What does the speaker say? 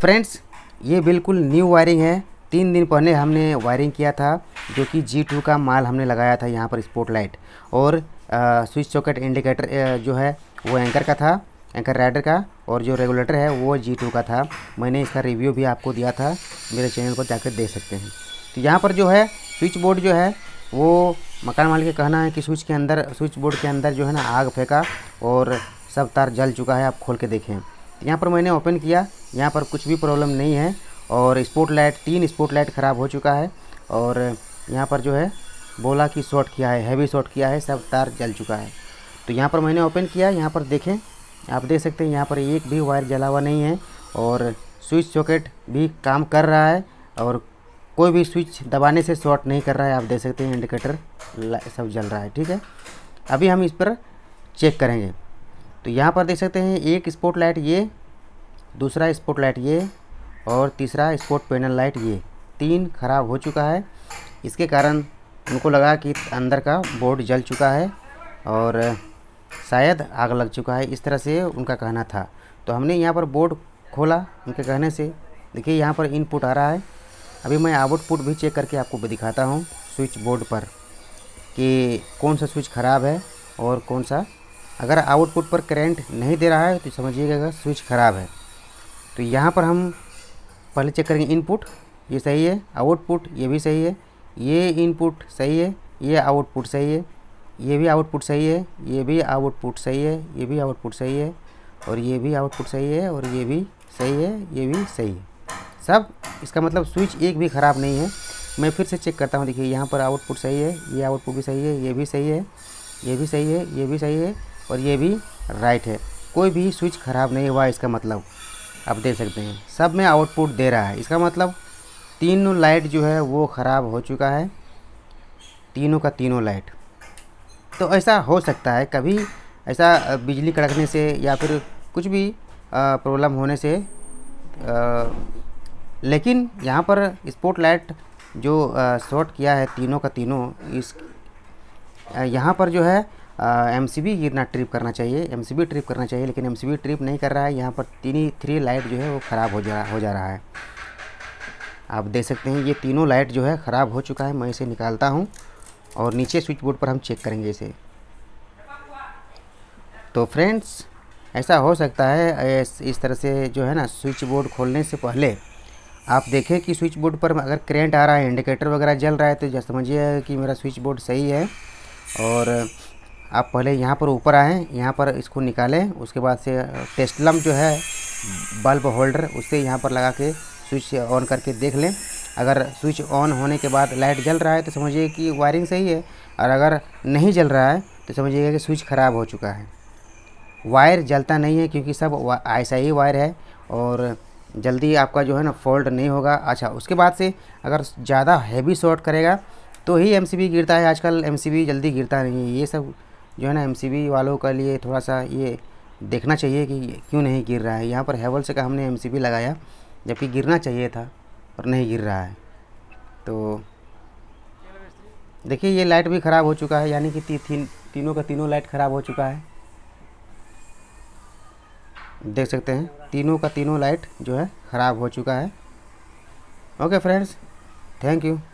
friends ये बिल्कुल new wiring है तीन दिन पहले हमने वायरिंग किया था जो कि जी टू का माल हमने लगाया था यहाँ पर स्पोर्ट लाइट और स्विच सॉकेट इंडिकेटर जो है वो एंकर का था एंकर राइडर का और जो रेगुलेटर है वो जी टू का था मैंने इसका रिव्यू भी आपको दिया था मेरे चैनल पर जाकर देख सकते हैं तो यहाँ पर जो है स्विच बोर्ड जो है वो मकान मालिक का कहना है कि स्विच के अंदर स्विच बोर्ड के अंदर जो है ना आग फेंका और सब तार जल चुका है आप खोल के देखें यहाँ पर मैंने ओपन किया यहाँ पर कुछ भी प्रॉब्लम नहीं है और स्पोर्ट लाइट तीन स्पोर्ट लाइट ख़राब हो चुका है और यहाँ पर जो है बोला कि शॉर्ट किया है हैवी शॉर्ट किया है सब तार जल चुका है तो यहाँ पर मैंने ओपन किया यहाँ पर देखें आप देख सकते हैं यहाँ पर एक भी वायर जला हुआ नहीं है और स्विच सॉकेट भी काम कर रहा है और कोई भी स्विच दबाने से शॉर्ट नहीं कर रहा है आप देख सकते हैं इंडिकेटर सब जल रहा है ठीक है अभी हम इस पर चेक करेंगे तो यहाँ पर देख सकते हैं एक स्पोर्ट लाइट ये दूसरा स्पोर्ट लाइट ये और तीसरा स्पोर्ट पैनल लाइट ये तीन खराब हो चुका है इसके कारण उनको लगा कि अंदर का बोर्ड जल चुका है और शायद आग लग चुका है इस तरह से उनका कहना था तो हमने यहाँ पर बोर्ड खोला उनके कहने से देखिए यहाँ पर इनपुट आ रहा है अभी मैं आउटपुट भी चेक करके आपको दिखाता हूँ स्विच बोर्ड पर कि कौन सा स्विच ख़राब है और कौन सा अगर आउटपुट पर करेंट नहीं दे रहा है तो समझिएगा स्विच ख़राब है तो यहाँ पर हम पहले चेक करेंगे इनपुट ये सही है आउटपुट ये भी सही है ये इनपुट सही है ये आउटपुट सही है ये भी आउटपुट सही है ये भी आउटपुट सही है ये भी आउटपुट सही है और ये भी आउटपुट सही है और ये भी सही है ये भी सही है सब इसका मतलब स्विच एक भी ख़राब नहीं है मैं फिर से चेक करता हूँ देखिए यहाँ पर आउटपुट सही है ये आउटपुट भी सही है ये भी सही है ये भी सही है ये भी सही है और ये भी राइट है कोई भी स्विच ख़राब नहीं हुआ इसका मतलब आप देख सकते हैं सब में आउटपुट दे रहा है इसका मतलब तीनों लाइट जो है वो ख़राब हो चुका है तीनों का तीनों लाइट तो ऐसा हो सकता है कभी ऐसा बिजली कड़कने से या फिर कुछ भी प्रॉब्लम होने से आ, लेकिन यहाँ पर स्पोर्ट लाइट जो शॉर्ट किया है तीनों का तीनों इस यहाँ पर जो है एम सी बी कितना ट्रिप करना चाहिए एम सी बी ट्रिप करना चाहिए लेकिन एम सी बी ट्रिप नहीं कर रहा है यहाँ पर तीन ही थ्री लाइट जो है वो ख़राब हो जा हो जा रहा है आप देख सकते हैं ये तीनों लाइट जो है ख़राब हो चुका है मैं इसे निकालता हूँ और नीचे स्विच बोर्ड पर हम चेक करेंगे इसे तो फ्रेंड्स ऐसा हो सकता है इस तरह से जो है ना स्विच बोर्ड खोलने से पहले आप देखें कि स्विच बोर्ड पर अगर करेंट आ रहा है इंडिकेटर वगैरह जल रहा है तो समझिए कि मेरा स्विच बोर्ड सही है और आप पहले यहाँ पर ऊपर आएँ यहाँ पर इसको निकालें उसके बाद से टेस्टलम जो है बल्ब होल्डर उससे यहाँ पर लगा के स्विच ऑन करके देख लें अगर स्विच ऑन होने के बाद लाइट जल रहा है तो समझिए कि वायरिंग सही है और अगर नहीं जल रहा है तो समझिएगा कि स्विच ख़राब हो चुका है वायर जलता नहीं है क्योंकि सब ऐसा ही वायर है और जल्दी आपका जो है ना फॉल्ट नहीं होगा अच्छा उसके बाद से अगर ज़्यादा हैवी शॉर्ट करेगा तो ही एम गिरता है आजकल एम जल्दी गिरता नहीं है ये सब जो है ना एम वालों का लिए थोड़ा सा ये देखना चाहिए कि क्यों नहीं गिर रहा है यहाँ पर हेवल्स का हमने एम लगाया जबकि गिरना चाहिए था और नहीं गिर रहा है तो देखिए ये लाइट भी ख़राब हो चुका है यानी कि ती, ती, तीनों का तीनों लाइट ख़राब हो चुका है देख सकते हैं तीनों का तीनों लाइट जो है ख़राब हो चुका है ओके फ्रेंड्स थैंक यू